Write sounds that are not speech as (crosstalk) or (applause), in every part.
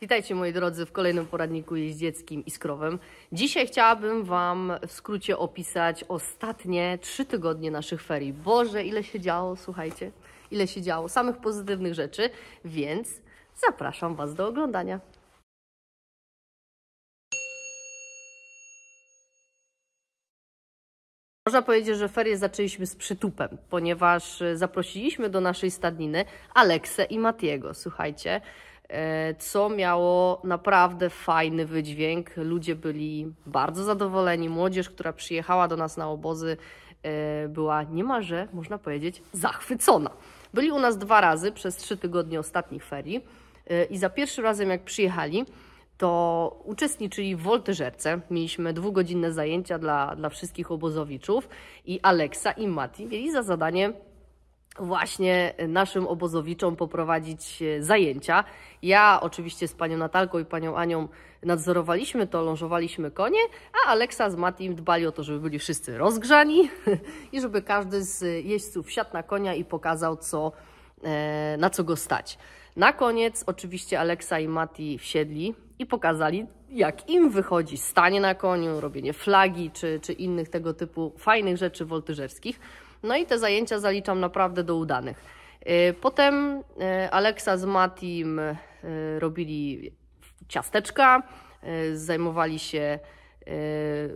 Witajcie moi drodzy w kolejnym poradniku jeździeckim i skrowem. Dzisiaj chciałabym Wam w skrócie opisać ostatnie trzy tygodnie naszych ferii. Boże, ile się działo, słuchajcie, ile się działo, samych pozytywnych rzeczy, więc zapraszam Was do oglądania. Można powiedzieć, że ferie zaczęliśmy z przytupem, ponieważ e, zaprosiliśmy do naszej stadniny Aleksę i Matiego. Słuchajcie, E, co miało naprawdę fajny wydźwięk. Ludzie byli bardzo zadowoleni. Młodzież, która przyjechała do nas na obozy, e, była niemalże, można powiedzieć, zachwycona. Byli u nas dwa razy przez trzy tygodnie ostatnich ferii e, i za pierwszym razem, jak przyjechali, to uczestniczyli w woltyżerce. Mieliśmy dwugodzinne zajęcia dla, dla wszystkich obozowiczów i Aleksa i Mati mieli za zadanie właśnie naszym obozowiczom poprowadzić e, zajęcia. Ja oczywiście z panią Natalką i panią Anią nadzorowaliśmy to, lążowaliśmy konie, a Aleksa z Matim dbali o to, żeby byli wszyscy rozgrzani (laughs) i żeby każdy z jeźdźców wsiadł na konia i pokazał, co, e, na co go stać. Na koniec oczywiście Aleksa i Mati wsiedli i pokazali, jak im wychodzi stanie na koniu, robienie flagi czy, czy innych tego typu fajnych rzeczy woltyżerskich. No i te zajęcia zaliczam naprawdę do udanych. Y, potem y, Aleksa z Matim y, robili ciasteczka, zajmowali się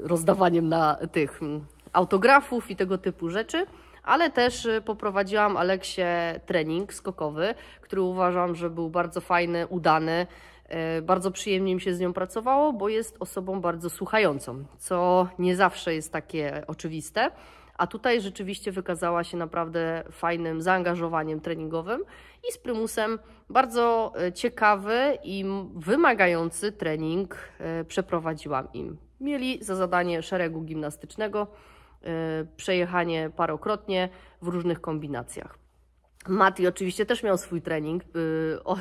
rozdawaniem na tych mm, autografów i tego typu rzeczy, ale też poprowadziłam Aleksie trening skokowy, który uważam, że był bardzo fajny, udany. Bardzo przyjemnie mi się z nią pracowało, bo jest osobą bardzo słuchającą, co nie zawsze jest takie oczywiste. A tutaj rzeczywiście wykazała się naprawdę fajnym zaangażowaniem treningowym i z prymusem bardzo e, ciekawy i wymagający trening e, przeprowadziłam im. Mieli za zadanie szeregu gimnastycznego, e, przejechanie parokrotnie w różnych kombinacjach. Mati oczywiście też miał swój trening.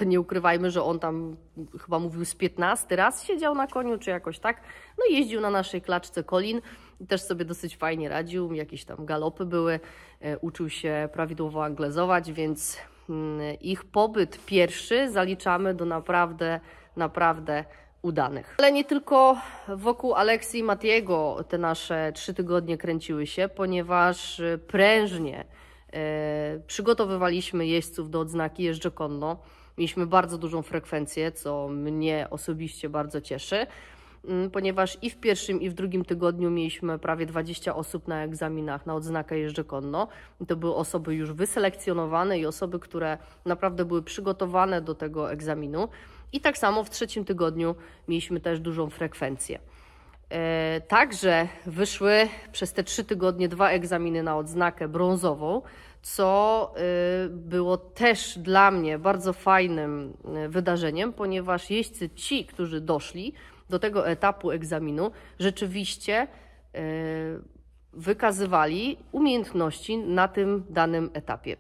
Y, nie ukrywajmy, że on tam chyba mówił z 15 raz siedział na koniu, czy jakoś tak. No i jeździł na naszej klaczce Kolin i też sobie dosyć fajnie radził. Jakieś tam galopy były, e, uczył się prawidłowo anglezować, więc mm, ich pobyt pierwszy zaliczamy do naprawdę, naprawdę udanych. Ale nie tylko wokół Aleksji i Matiego te nasze trzy tygodnie kręciły się, ponieważ prężnie e, przygotowywaliśmy jeźdźców do odznaki jeżdżokonno. Mieliśmy bardzo dużą frekwencję, co mnie osobiście bardzo cieszy. Mm, ponieważ i w pierwszym, i w drugim tygodniu mieliśmy prawie 20 osób na egzaminach na odznakę jeżdżę konno. to były osoby już wyselekcjonowane i osoby, które naprawdę były przygotowane do tego egzaminu. I tak samo w trzecim tygodniu mieliśmy też dużą frekwencję. E, także wyszły przez te trzy tygodnie dwa egzaminy na odznakę brązową, co e, było też dla mnie bardzo fajnym e, wydarzeniem, ponieważ jeźdźcy ci, którzy doszli, do tego etapu egzaminu rzeczywiście e, wykazywali umiejętności na tym danym etapie.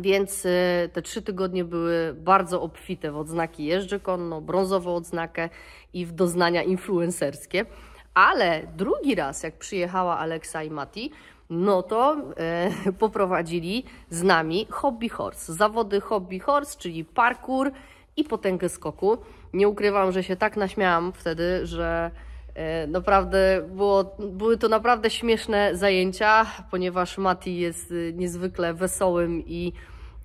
Więc e, te trzy tygodnie były bardzo obfite w odznaki jeżdży konno, brązową odznakę i w doznania influencerskie. Ale drugi raz, jak przyjechała Aleksa i Mati, no to e, poprowadzili z nami hobby horse, zawody hobby horse, czyli parkour, i potęgę skoku. Nie ukrywam, że się tak naśmiałam wtedy, że e, Naprawdę było, były to naprawdę śmieszne zajęcia, ponieważ Mati jest e, niezwykle wesołym i,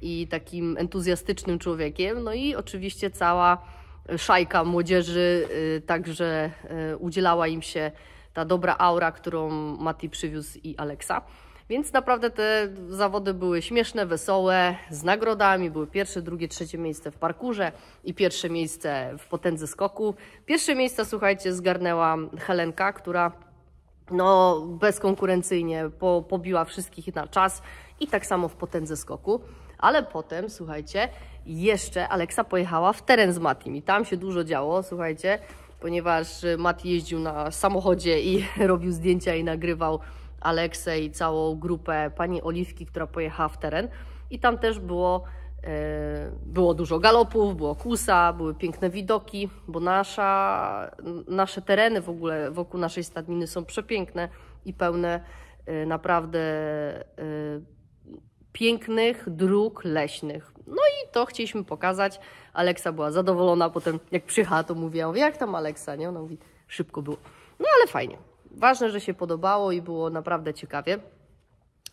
i takim entuzjastycznym człowiekiem. No i oczywiście cała szajka młodzieży e, także udzielała im się ta dobra aura, którą Mati przywiózł i Aleksa. Więc naprawdę te zawody były śmieszne, wesołe, z nagrodami. Były pierwsze, drugie, trzecie miejsce w parkurze i pierwsze miejsce w potędze skoku. Pierwsze miejsca, słuchajcie, zgarnęła Helenka, która no, bezkonkurencyjnie po, pobiła wszystkich na czas i tak samo w potędze skoku. Ale potem, słuchajcie, jeszcze Aleksa pojechała w teren z Matim i tam się dużo działo, słuchajcie, ponieważ Mat jeździł na samochodzie i (laughs) robił zdjęcia i nagrywał Aleksę i całą grupę pani Oliwki, która pojechała w teren. I tam też było, e, było dużo galopów, było kusa, były piękne widoki, bo nasza, nasze tereny w ogóle wokół naszej stadniny są przepiękne i pełne e, naprawdę e, pięknych dróg leśnych. No i to chcieliśmy pokazać. Aleksa była zadowolona, potem jak przyjechała, to mówiłam, jak tam Aleksa, nie? Ona mówi, szybko było. No ale fajnie. Ważne, że się podobało i było naprawdę ciekawie.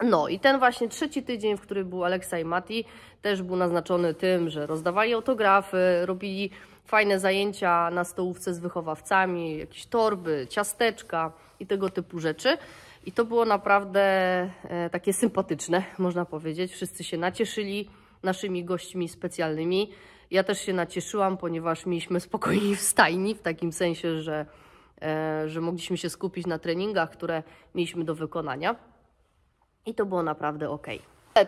No i ten właśnie trzeci tydzień, w którym był Aleksa i Mati, też był naznaczony tym, że rozdawali autografy, robili fajne zajęcia na stołówce z wychowawcami, jakieś torby, ciasteczka i tego typu rzeczy. I to było naprawdę e, takie sympatyczne, (laughs) można powiedzieć. Wszyscy się nacieszyli naszymi gośćmi specjalnymi. Ja też się nacieszyłam, ponieważ mieliśmy spokojnie w stajni, w takim sensie, że E, że mogliśmy się skupić na treningach, które mieliśmy do wykonania. I to było naprawdę ok.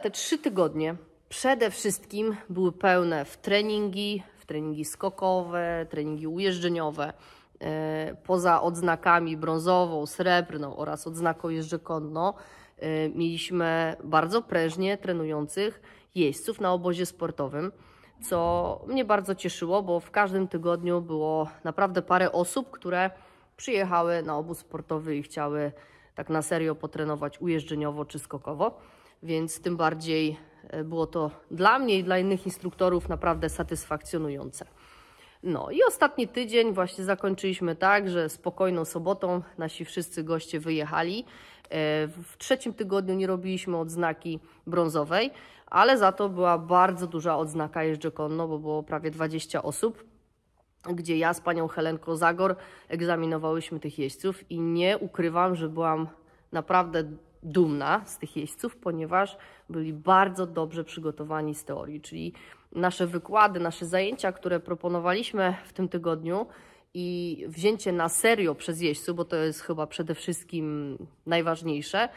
Te trzy tygodnie przede wszystkim były pełne w treningi, w treningi skokowe, treningi ujeżdżeniowe. E, poza odznakami brązową, srebrną oraz odznaką jeżdżekonno e, mieliśmy bardzo prężnie trenujących jeźdźców na obozie sportowym, co mnie bardzo cieszyło, bo w każdym tygodniu było naprawdę parę osób, które przyjechały na obóz sportowy i chciały tak na serio potrenować ujeżdżeniowo czy skokowo, więc tym bardziej e, było to dla mnie i dla innych instruktorów naprawdę satysfakcjonujące. No i ostatni tydzień właśnie zakończyliśmy tak, że spokojną sobotą nasi wszyscy goście wyjechali. E, w trzecim tygodniu nie robiliśmy odznaki brązowej, ale za to była bardzo duża odznaka jeżdżokonno, bo było prawie 20 osób gdzie ja z panią Helenką Zagor egzaminowałyśmy tych jeźdźców i nie ukrywam, że byłam naprawdę dumna z tych jeźdźców, ponieważ byli bardzo dobrze przygotowani z teorii, czyli nasze wykłady, nasze zajęcia, które proponowaliśmy w tym tygodniu i wzięcie na serio przez jeźdźców, bo to jest chyba przede wszystkim najważniejsze,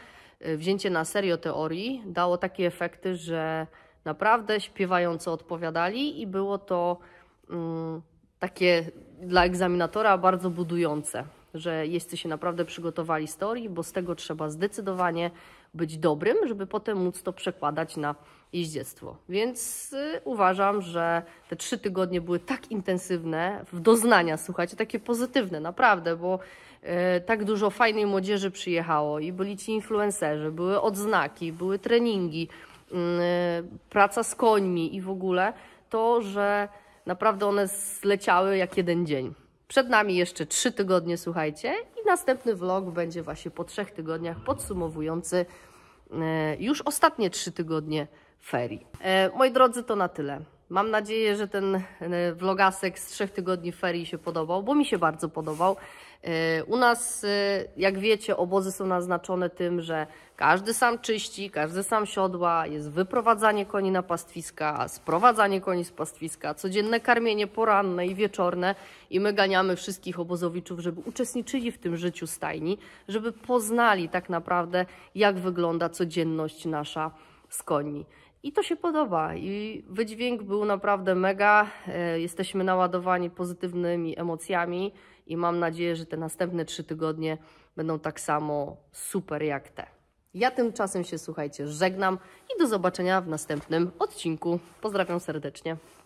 y, wzięcie na serio teorii dało takie efekty, że naprawdę śpiewająco odpowiadali i było to... Mm, takie dla egzaminatora bardzo budujące, że jeźdźcy się naprawdę przygotowali z teorii, bo z tego trzeba zdecydowanie być dobrym, żeby potem móc to przekładać na jeździectwo. Więc y, uważam, że te trzy tygodnie były tak intensywne w doznania, słuchajcie, takie pozytywne, naprawdę, bo y, tak dużo fajnej młodzieży przyjechało i byli ci influencerzy, były odznaki, były treningi, mm, y, praca z końmi i w ogóle to, że Naprawdę one zleciały jak jeden dzień. Przed nami jeszcze trzy tygodnie, słuchajcie, i następny vlog będzie właśnie po trzech tygodniach podsumowujący e, już ostatnie trzy tygodnie ferii. E, moi drodzy, to na tyle. Mam nadzieję, że ten e, vlogasek z trzech tygodni ferii się podobał, bo mi się bardzo podobał. Y, u nas, y, jak wiecie, obozy są naznaczone tym, że każdy sam czyści, każdy sam siodła, jest wyprowadzanie koni na pastwiska, sprowadzanie koni z pastwiska, codzienne karmienie poranne i wieczorne i my ganiamy wszystkich obozowiczów, żeby uczestniczyli w tym życiu stajni, żeby poznali tak naprawdę, jak wygląda codzienność nasza z koni. I to się podoba i wydźwięk był naprawdę mega, y, jesteśmy naładowani pozytywnymi emocjami i mam nadzieję, że te następne trzy tygodnie będą tak samo super jak te. Ja tymczasem się, słuchajcie, żegnam i do zobaczenia w następnym odcinku. Pozdrawiam serdecznie.